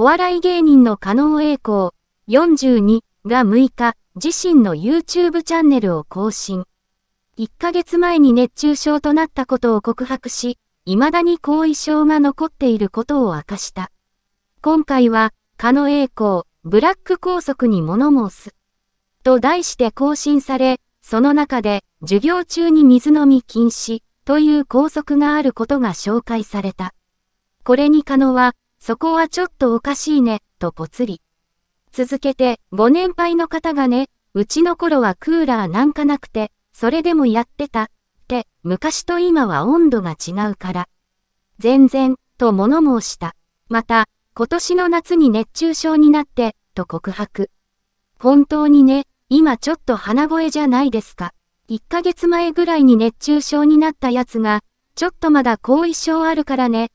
お笑い芸人の加納栄光42が6日、自身の YouTube チャンネルを更新。1ヶ月前に熱中症となったことを告白し、未だに後遺症が残っていることを明かした。今回は、加野栄光、ブラック拘束に物申す。と題して更新され、その中で、授業中に水飲み禁止、という拘束があることが紹介された。これに加野は、そこはちょっとおかしいね、とぽつり。続けて、ご年配の方がね、うちの頃はクーラーなんかなくて、それでもやってた、って、昔と今は温度が違うから。全然、と物申した。また、今年の夏に熱中症になって、と告白。本当にね、今ちょっと鼻声じゃないですか。1ヶ月前ぐらいに熱中症になったやつが、ちょっとまだ後遺症あるからね、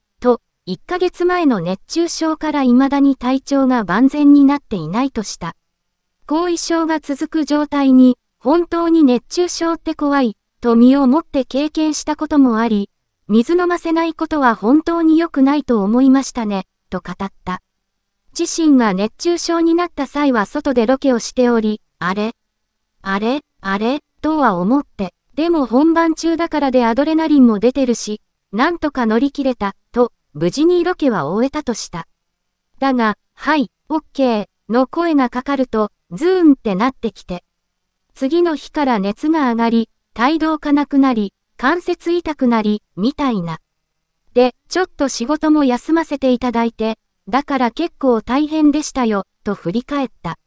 1ヶ月前の熱中症から未だに体調が万全になっていないとした。後遺症が続く状態に、本当に熱中症って怖い、と身をもって経験したこともあり、水飲ませないことは本当に良くないと思いましたね、と語った。自身が熱中症になった際は外でロケをしており、あれあれあれとは思って、でも本番中だからでアドレナリンも出てるし、なんとか乗り切れた、と無事にロケは終えたとした。だが、はい、OK の声がかかると、ズーンってなってきて。次の日から熱が上がり、帯動かなくなり、関節痛くなり、みたいな。で、ちょっと仕事も休ませていただいて、だから結構大変でしたよ、と振り返った。